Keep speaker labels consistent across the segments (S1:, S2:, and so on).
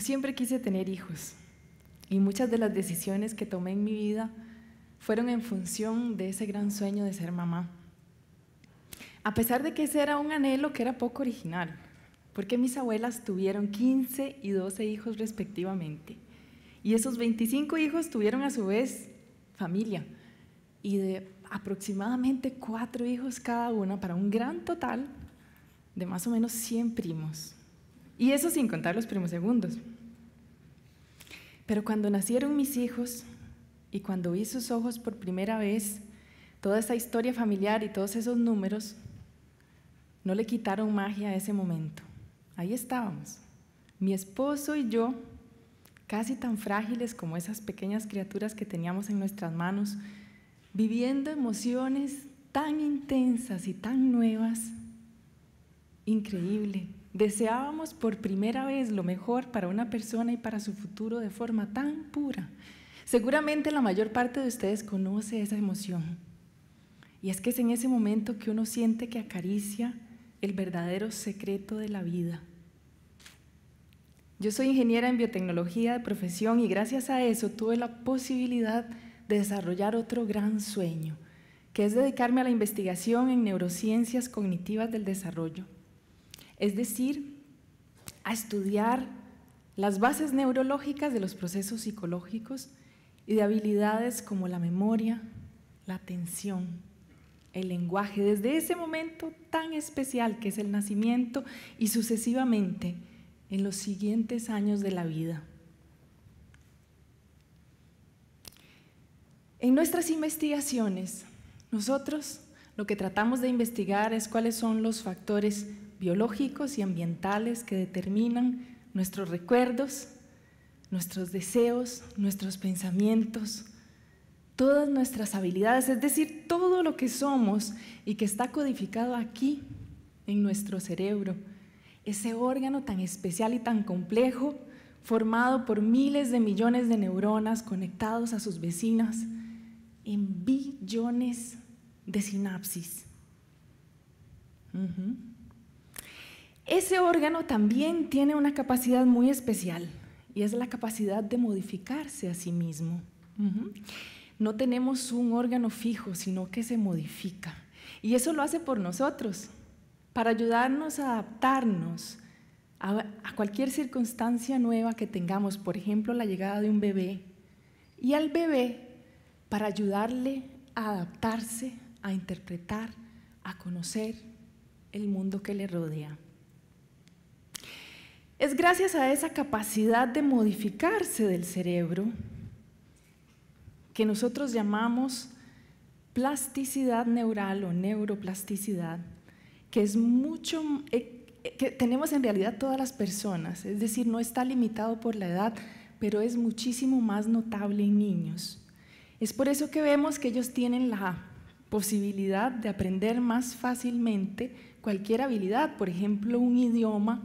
S1: siempre quise tener hijos y muchas de las decisiones que tomé en mi vida fueron en función de ese gran sueño de ser mamá. A pesar de que ese era un anhelo que era poco original, porque mis abuelas tuvieron 15 y 12 hijos respectivamente. Y esos 25 hijos tuvieron a su vez familia y de aproximadamente cuatro hijos cada una para un gran total de más o menos 100 primos. Y eso sin contar los primos segundos. Pero cuando nacieron mis hijos y cuando vi sus ojos por primera vez, toda esa historia familiar y todos esos números no le quitaron magia a ese momento. Ahí estábamos, mi esposo y yo, casi tan frágiles como esas pequeñas criaturas que teníamos en nuestras manos, viviendo emociones tan intensas y tan nuevas, increíble, Deseábamos por primera vez lo mejor para una persona y para su futuro de forma tan pura. Seguramente la mayor parte de ustedes conoce esa emoción. Y es que es en ese momento que uno siente que acaricia el verdadero secreto de la vida. Yo soy ingeniera en biotecnología de profesión y gracias a eso tuve la posibilidad de desarrollar otro gran sueño, que es dedicarme a la investigación en neurociencias cognitivas del desarrollo es decir, a estudiar las bases neurológicas de los procesos psicológicos y de habilidades como la memoria, la atención, el lenguaje, desde ese momento tan especial que es el nacimiento y sucesivamente en los siguientes años de la vida. En nuestras investigaciones, nosotros lo que tratamos de investigar es cuáles son los factores biológicos y ambientales que determinan nuestros recuerdos, nuestros deseos, nuestros pensamientos, todas nuestras habilidades, es decir, todo lo que somos y que está codificado aquí en nuestro cerebro, ese órgano tan especial y tan complejo, formado por miles de millones de neuronas conectados a sus vecinas en billones de sinapsis. Ese órgano también tiene una capacidad muy especial y es la capacidad de modificarse a sí mismo. No tenemos un órgano fijo, sino que se modifica. Y eso lo hace por nosotros, para ayudarnos a adaptarnos a cualquier circunstancia nueva que tengamos, por ejemplo, la llegada de un bebé. Y al bebé, para ayudarle a adaptarse, a interpretar, a conocer el mundo que le rodea. Es gracias a esa capacidad de modificarse del cerebro que nosotros llamamos plasticidad neural o neuroplasticidad, que es mucho eh, que tenemos en realidad todas las personas, es decir, no está limitado por la edad, pero es muchísimo más notable en niños. Es por eso que vemos que ellos tienen la posibilidad de aprender más fácilmente cualquier habilidad, por ejemplo, un idioma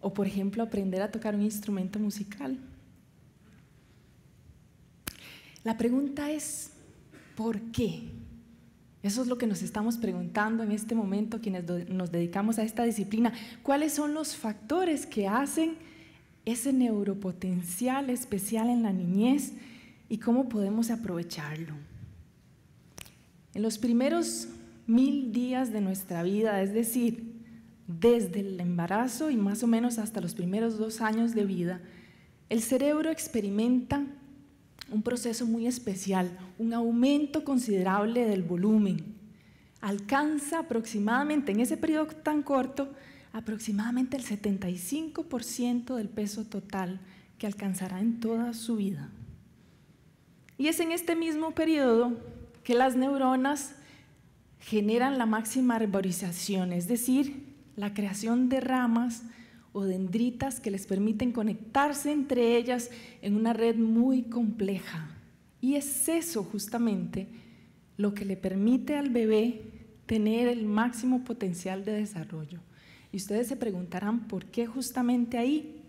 S1: o por ejemplo, aprender a tocar un instrumento musical. La pregunta es, ¿por qué? Eso es lo que nos estamos preguntando en este momento quienes nos dedicamos a esta disciplina. ¿Cuáles son los factores que hacen ese neuropotencial especial en la niñez y cómo podemos aprovecharlo? En los primeros mil días de nuestra vida, es decir, desde el embarazo y más o menos hasta los primeros dos años de vida, el cerebro experimenta un proceso muy especial, un aumento considerable del volumen. Alcanza aproximadamente, en ese periodo tan corto, aproximadamente el 75% del peso total que alcanzará en toda su vida. Y es en este mismo periodo que las neuronas generan la máxima arborización, es decir, la creación de ramas o dendritas que les permiten conectarse entre ellas en una red muy compleja. Y es eso justamente lo que le permite al bebé tener el máximo potencial de desarrollo. Y ustedes se preguntarán, ¿por qué justamente ahí?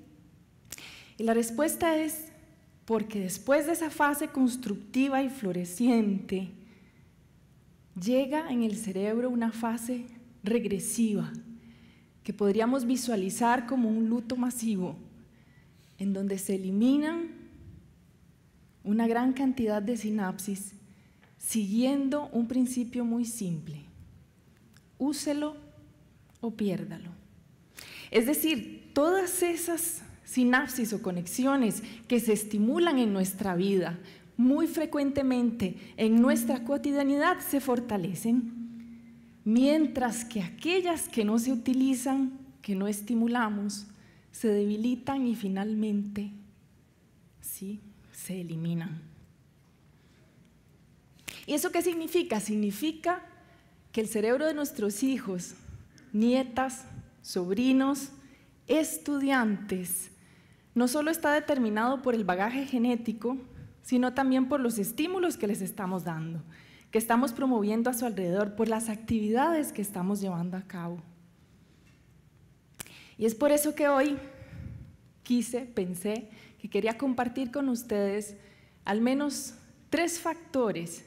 S1: Y la respuesta es, porque después de esa fase constructiva y floreciente, llega en el cerebro una fase regresiva, que podríamos visualizar como un luto masivo, en donde se eliminan una gran cantidad de sinapsis siguiendo un principio muy simple. Úselo o piérdalo. Es decir, todas esas sinapsis o conexiones que se estimulan en nuestra vida muy frecuentemente en nuestra cotidianidad se fortalecen mientras que aquellas que no se utilizan, que no estimulamos, se debilitan y finalmente ¿sí? se eliminan. ¿Y eso qué significa? Significa que el cerebro de nuestros hijos, nietas, sobrinos, estudiantes, no solo está determinado por el bagaje genético, sino también por los estímulos que les estamos dando que estamos promoviendo a su alrededor, por las actividades que estamos llevando a cabo. Y es por eso que hoy quise, pensé que quería compartir con ustedes al menos tres factores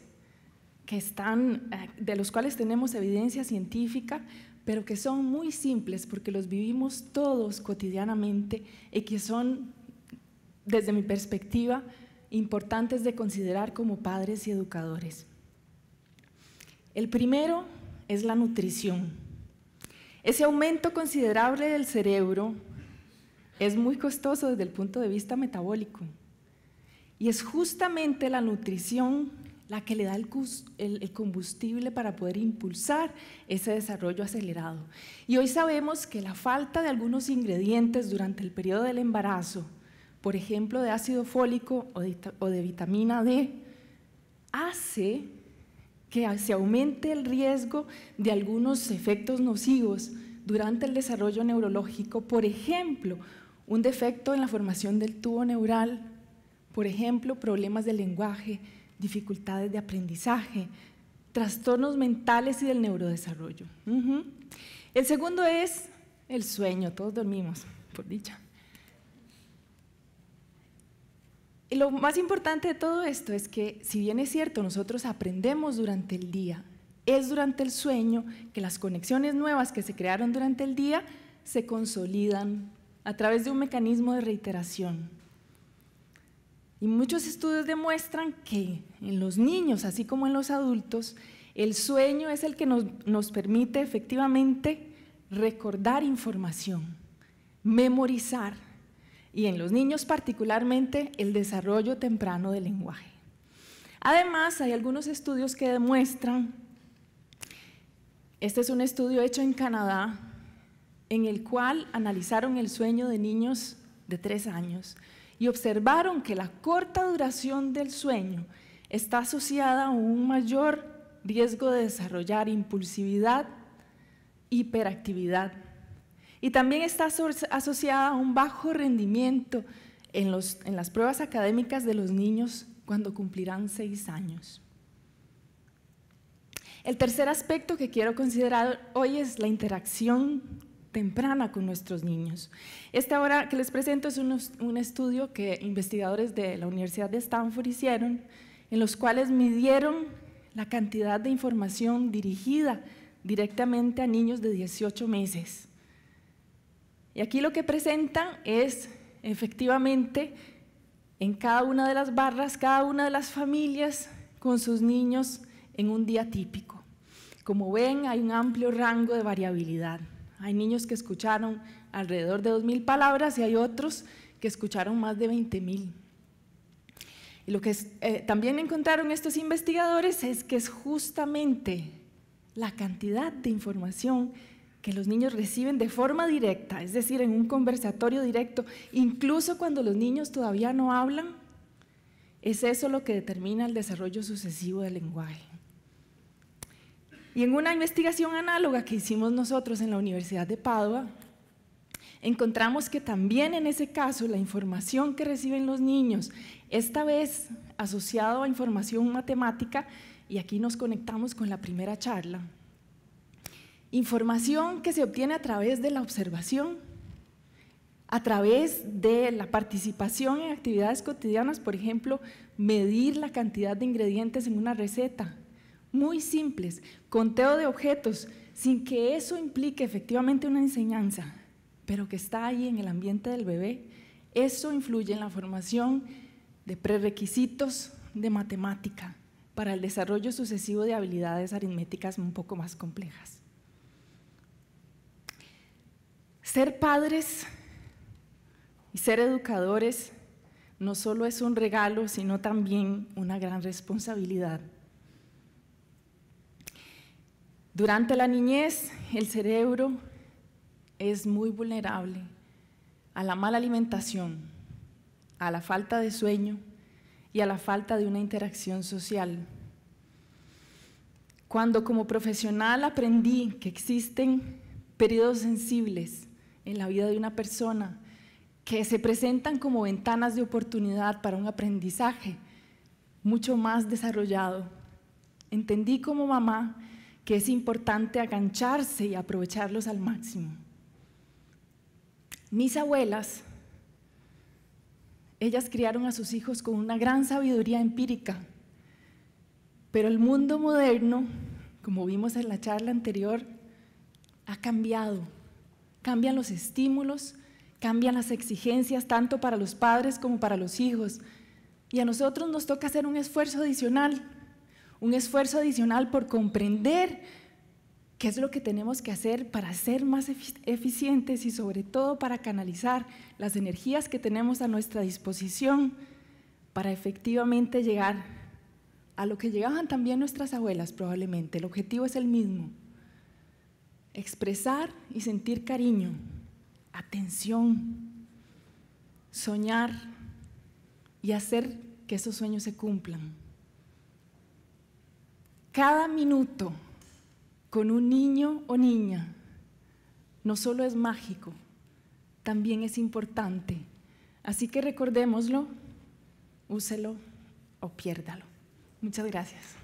S1: que están, eh, de los cuales tenemos evidencia científica, pero que son muy simples porque los vivimos todos cotidianamente y que son, desde mi perspectiva, importantes de considerar como padres y educadores. El primero es la nutrición. Ese aumento considerable del cerebro es muy costoso desde el punto de vista metabólico. Y es justamente la nutrición la que le da el, combustible para poder impulsar ese desarrollo acelerado. Y hoy sabemos que la falta de algunos ingredientes durante el periodo del embarazo, por ejemplo de ácido fólico o de, vitamina D, hace que se aumente el riesgo de algunos efectos nocivos durante el desarrollo neurológico, por ejemplo, un defecto en la formación del tubo neural, por ejemplo, problemas de lenguaje, dificultades de aprendizaje, trastornos mentales y del neurodesarrollo. El segundo es el sueño, todos dormimos, por dicha. Y lo más importante de todo esto es que, si bien es cierto, nosotros aprendemos durante el día, es durante el sueño que las conexiones nuevas que se crearon durante el día se consolidan a través de un mecanismo de reiteración. Y muchos estudios demuestran que en los niños, así como en los adultos, el sueño es el que nos, nos permite efectivamente recordar información, memorizar, y en los niños particularmente el desarrollo temprano del lenguaje. Además, hay algunos estudios que demuestran, este es un estudio hecho en Canadá, en el cual analizaron el sueño de niños de tres años y observaron que la corta duración del sueño está asociada a un mayor riesgo de desarrollar impulsividad, hiperactividad y también está asociada a un bajo rendimiento en, las pruebas académicas de los niños cuando cumplirán seis años. El tercer aspecto que quiero considerar hoy es la interacción temprana con nuestros niños. Esta hora que les presento es un, un, estudio que investigadores de la Universidad de Stanford hicieron, en los cuales midieron la cantidad de información dirigida directamente a niños de 18 meses. Y aquí lo que presentan es efectivamente en cada una de las barras, cada una de las familias con sus niños en un día típico. Como ven, hay un amplio rango de variabilidad. Hay niños que escucharon alrededor de 2.000 palabras y hay otros que escucharon más de 20.000. Y lo que eh, también encontraron estos investigadores es que es justamente la cantidad de información que los niños reciben de forma directa, es decir, en un conversatorio directo, incluso cuando los niños todavía no hablan, es eso lo que determina el desarrollo sucesivo del lenguaje. Y en una investigación análoga que hicimos nosotros en la Universidad de Padua, encontramos que también en ese caso la información que reciben los niños, esta vez asociado a información matemática, y aquí nos conectamos con la primera charla, Información que se obtiene a través de la observación, a través de la participación en actividades cotidianas, por ejemplo, medir la cantidad de ingredientes en una receta, muy simples, conteo de objetos, sin que eso implique efectivamente una enseñanza, pero que está ahí en el ambiente del bebé, eso influye en la formación de prerequisitos de matemática para el desarrollo sucesivo de habilidades aritméticas un poco más complejas. Ser padres y ser educadores no solo es un regalo, sino también una gran responsabilidad. Durante la niñez, el cerebro es muy vulnerable a la mala alimentación, a la falta de sueño y a la falta de una interacción social. Cuando como profesional aprendí que existen periodos sensibles en la vida de una persona, que se presentan como ventanas de oportunidad para un aprendizaje mucho más desarrollado. Entendí como mamá que es importante agancharse y aprovecharlos al máximo. Mis abuelas, ellas criaron a sus hijos con una gran sabiduría empírica, pero el mundo moderno, como vimos en la charla anterior, ha cambiado cambian los estímulos, cambian las exigencias tanto para los padres como para los hijos. Y a nosotros nos toca hacer un esfuerzo adicional, un esfuerzo adicional por comprender qué es lo que tenemos que hacer para ser más eficientes y sobre todo para canalizar las energías que tenemos a nuestra disposición para efectivamente llegar a lo que llegaban también nuestras abuelas probablemente. El objetivo es el mismo, expresar y sentir cariño, atención, soñar y hacer que esos sueños se cumplan. Cada minuto con un niño o niña no solo es mágico, también es importante. Así que recordémoslo, úselo o piérdalo. Muchas gracias.